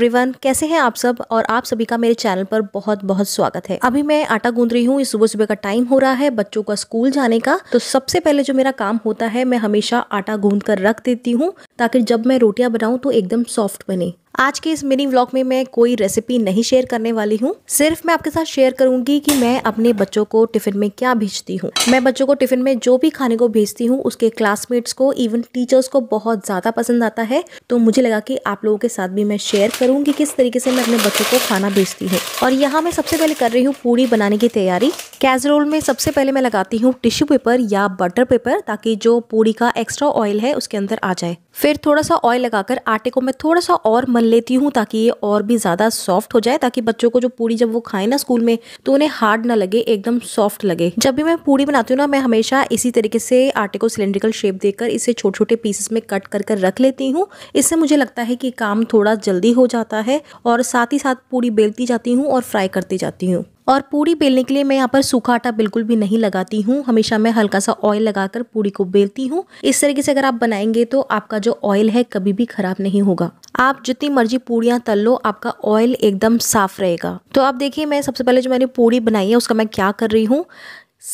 everyone कैसे हैं आप सब और आप सभी का मेरे चैनल पर बहुत बहुत स्वागत है अभी मैं आटा गूंद रही हूँ सुबह सुबह का टाइम हो रहा है बच्चों का स्कूल जाने का तो सबसे पहले जो मेरा काम होता है मैं हमेशा आटा गूंद कर रख देती हूँ ताकि जब मैं रोटियां बनाऊँ तो एकदम सॉफ्ट बने आज के इस मिनी व्लॉग में मैं कोई रेसिपी नहीं शेयर करने वाली हूँ सिर्फ मैं आपके साथ शेयर करूंगी कि मैं अपने बच्चों को टिफिन में क्या भेजती हूँ मैं बच्चों को टिफिन में जो भी खाने को भेजती हूँ उसके क्लासमेट्स को इवन टीचर्स को बहुत ज़्यादा पसंद आता है तो मुझे लगा कि आप लोगों के साथ भी मैं शेयर करूंगी किस तरीके से मैं अपने बच्चों को खाना भेजती हूँ और यहाँ मैं सबसे पहले कर रही हूँ पूड़ी बनाने की तैयारी कैजरोल में सबसे पहले मैं लगाती हूँ टिश्यू पेपर या बटर पेपर ताकि जो पूरी का एक्स्ट्रा ऑयल है उसके अंदर आ जाए फिर थोड़ा सा ऑयल लगाकर आटे को मैं थोड़ा सा और मल लेती हूँ ताकि ये और भी ज़्यादा सॉफ्ट हो जाए ताकि बच्चों को जो पूड़ी जब वो खाएं ना स्कूल में तो उन्हें हार्ड ना लगे एकदम सॉफ्ट लगे जब भी मैं पूड़ी बनाती हूँ ना मैं हमेशा इसी तरीके से आटे को सिलेंड्रिकल शेप देकर इसे छोटे छोटे पीसेस में कट कर कर रख लेती हूँ इससे मुझे लगता है कि काम थोड़ा जल्दी हो जाता है और साथ ही साथ पूड़ी बेलती जाती हूँ और फ्राई करती जाती हूँ और पूड़ी बेलने के लिए मैं यहाँ पर सूखा आटा बिल्कुल भी नहीं लगाती हूँ हमेशा मैं हल्का सा ऑयल लगाकर पूड़ी को बेलती हूँ इस तरीके से अगर आप बनाएंगे तो आपका जो ऑयल है कभी भी खराब नहीं होगा आप जितनी मर्जी पूड़ियाँ तल लो आपका ऑयल एकदम साफ रहेगा तो आप देखिए मैं सबसे पहले जो मैंने पूड़ी बनाई है उसका मैं क्या कर रही हूँ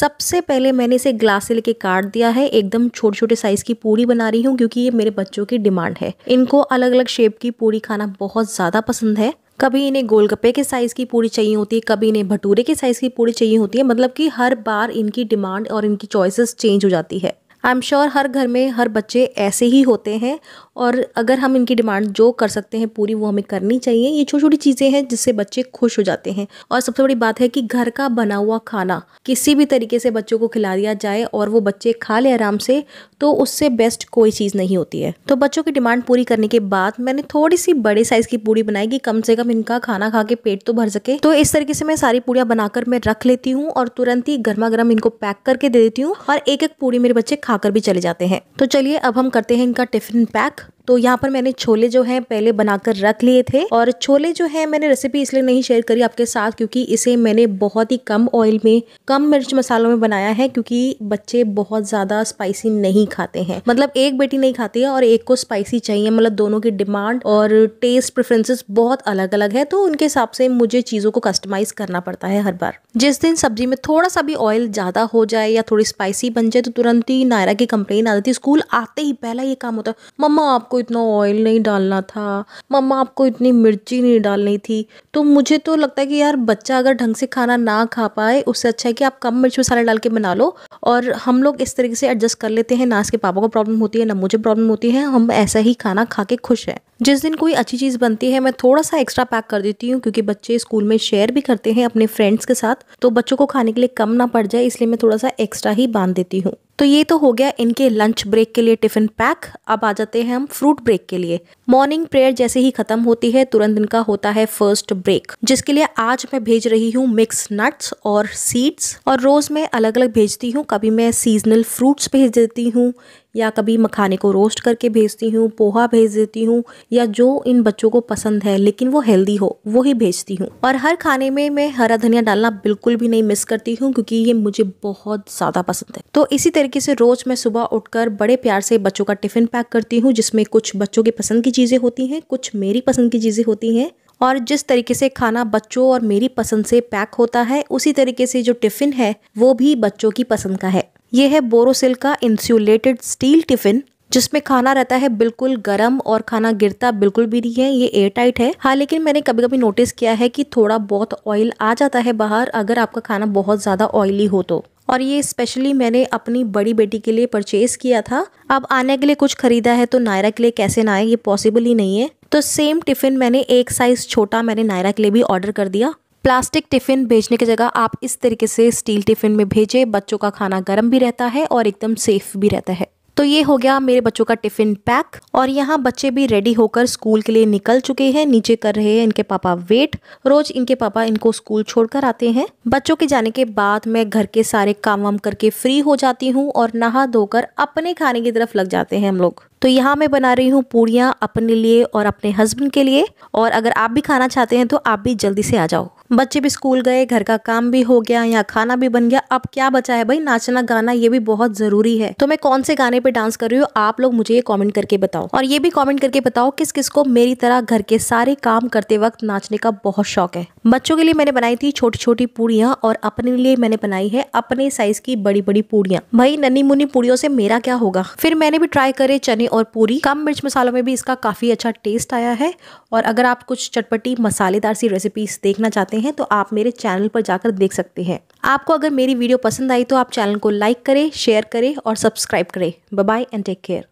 सबसे पहले मैंने इसे ग्लास से लेके काट दिया है एकदम छोटे छोटे साइज़ की पूड़ी बना रही हूँ क्योंकि ये मेरे बच्चों की डिमांड है इनको अलग अलग शेप की पूड़ी खाना बहुत ज़्यादा पसंद है कभी इन्हें गोलगप्पे के साइज़ की पूड़ी चाहिए होती है कभी इन्हें भटूरे के साइज़ की पूड़ी चाहिए होती है मतलब कि हर बार इनकी डिमांड और इनकी चॉइसेस चेंज हो जाती है आई एम श्योर हर घर में हर बच्चे ऐसे ही होते हैं और अगर हम इनकी डिमांड जो कर सकते हैं पूरी वो हमें करनी चाहिए ये छोटी छोटी चीज़ें हैं जिससे बच्चे खुश हो जाते हैं और सबसे बड़ी बात है कि घर का बना हुआ खाना किसी भी तरीके से बच्चों को खिला दिया जाए और वो बच्चे खा ले आराम से तो उससे बेस्ट कोई चीज़ नहीं होती है तो बच्चों की डिमांड पूरी करने के बाद मैंने थोड़ी सी बड़े साइज़ की पूड़ी बनाई कि कम से कम इनका खाना खा के पेट तो भर सके तो इस तरीके से मैं सारी पूड़ियाँ बनाकर मैं रख लेती हूँ और तुरंत ही गर्मा गर्म इनको पैक करके दे देती हूँ और एक एक पूड़ी मेरे बच्चे खा खाकर भी चले जाते हैं तो चलिए अब हम करते हैं इनका टिफिन पैक तो यहाँ पर मैंने छोले जो है पहले बनाकर रख लिए थे और छोले जो है मैंने रेसिपी इसलिए नहीं शेयर करी आपके साथ क्योंकि इसे मैंने बहुत ही कम ऑयल में कम मिर्च मसालों में बनाया है क्योंकि बच्चे बहुत ज़्यादा स्पाइसी नहीं खाते हैं मतलब एक बेटी नहीं खाती है और एक को स्पाइसी चाहिए मतलब दोनों की डिमांड और टेस्ट प्रेफरेंसेस बहुत अलग अलग है तो उनके हिसाब से मुझे चीज़ों को कस्टमाइज करना पड़ता है हर बार जिस दिन सब्जी में थोड़ा सा भी ऑयल ज़्यादा हो जाए या थोड़ी स्पाइसी बन जाए तो तुरंत ही नायरा की कंप्लेन आ जाती है स्कूल आते ही पहला ये काम होता है मम्मा आपको इतना ऑयल नहीं डालना था मम्मा आपको इतनी मिर्ची नहीं डालनी थी तो मुझे तो लगता है कि यार बच्चा अगर ढंग से खाना ना खा पाए उससे अच्छा है कि आप कम मिर्च मसाला डाल के बना लो और हम लोग इस तरीके से एडजस्ट कर लेते हैं ना इसके पापा को प्रॉब्लम होती है ना मुझे प्रॉब्लम होती है हम ऐसा ही खाना खा के खुश हैं जिस दिन कोई अच्छी चीज़ बनती है मैं थोड़ा सा एक्स्ट्रा पैक कर देती हूँ क्योंकि बच्चे स्कूल में शेयर भी करते हैं अपने फ्रेंड्स के साथ तो बच्चों को खाने के लिए कम ना पड़ जाए इसलिए मैं थोड़ा सा एक्स्ट्रा ही बांध देती हूँ तो ये तो हो गया इनके लंच ब्रेक के लिए टिफ़िन पैक अब आ जाते हैं हम फ्रूट ब्रेक के लिए मॉर्निंग प्रेयर जैसे ही खत्म होती है तुरंत इनका होता है फर्स्ट ब्रेक जिसके लिए आज मैं भेज रही हूँ मिक्स नट्स और सीड्स और रोज़ मैं अलग अलग भेजती हूँ कभी मैं सीजनल फ्रूट्स भेज देती हूँ या कभी मखाने को रोस्ट करके भेजती हूँ पोहा भेज देती हूँ या जो इन बच्चों को पसंद है लेकिन वो हेल्दी हो वो ही भेजती हूँ और हर खाने में मैं हरा धनिया डालना बिल्कुल भी नहीं मिस करती हूँ क्योंकि ये मुझे बहुत ज़्यादा पसंद है तो इसी तरीके से रोज़ मैं सुबह उठकर बड़े प्यार से बच्चों का टिफ़िन पैक करती हूँ जिसमें कुछ बच्चों की पसंद की चीज़ें होती हैं कुछ मेरी पसंद की चीज़ें होती हैं और जिस तरीके से खाना बच्चों और मेरी पसंद से पैक होता है उसी तरीके से जो टिफ़िन है वो भी बच्चों की पसंद का है ये है बोरोसिल का इंसुलेटेड स्टील टिफिन जिसमें खाना रहता है बिल्कुल गर्म और खाना गिरता बिल्कुल भी नहीं है ये एयर टाइट है हाँ लेकिन मैंने कभी कभी नोटिस किया है कि थोड़ा बहुत ऑयल आ जाता है बाहर अगर आपका खाना बहुत ज़्यादा ऑयली हो तो और ये स्पेशली मैंने अपनी बड़ी बेटी के लिए परचेज किया था अब आने के लिए कुछ खरीदा है तो नायरा के लिए कैसे ना आए ये पॉसिबल ही नहीं है तो सेम टिफ़िन मैंने एक साइज़ छोटा मैंने नायरा के लिए भी ऑर्डर कर दिया प्लास्टिक टिफ़िन भेजने की जगह आप इस तरीके से स्टील टिफ़िन में भेजें बच्चों का खाना गर्म भी रहता है और एकदम सेफ भी रहता है तो ये हो गया मेरे बच्चों का टिफिन पैक और यहाँ बच्चे भी रेडी होकर स्कूल के लिए निकल चुके हैं नीचे कर रहे हैं इनके पापा वेट रोज इनके पापा इनको स्कूल छोड़कर आते हैं बच्चों के जाने के बाद मैं घर के सारे काम वाम करके फ्री हो जाती हूँ और नहा धोकर अपने खाने की तरफ लग जाते हैं हम लोग तो यहाँ मैं बना रही हूँ पूड़ियाँ अपने लिए और अपने हस्बैंड के लिए और अगर आप भी खाना चाहते हैं तो आप भी जल्दी से आ जाओ बच्चे भी स्कूल गए घर का काम भी हो गया या खाना भी बन गया अब क्या बचा है भाई नाचना गाना ये भी बहुत जरूरी है तो मैं कौन से गाने पे डांस कर रही हूँ आप लोग मुझे ये कॉमेंट करके बताओ और ये भी कॉमेंट करके बताओ किस किस को मेरी तरह घर के सारे काम करते वक्त नाचने का बहुत शौक है बच्चों के लिए मैंने बनाई थी छोटी छोटी पूड़ियाँ और अपने लिए मैंने बनाई है अपने साइज की बड़ी बड़ी पूड़ियाँ भाई नन्नी मुन्नी पूड़ियों से मेरा क्या होगा फिर मैंने भी ट्राई करे चने और पूरी कम मिर्च मसालों में भी इसका काफी अच्छा टेस्ट आया है और अगर आप कुछ चटपटी मसालेदार सी रेसिपीज देखना चाहते चाहते हैं तो आप मेरे चैनल पर जाकर देख सकते हैं आपको अगर मेरी वीडियो पसंद आई तो आप चैनल को लाइक करें शेयर करें और सब्सक्राइब करें बाय एंड टेक केयर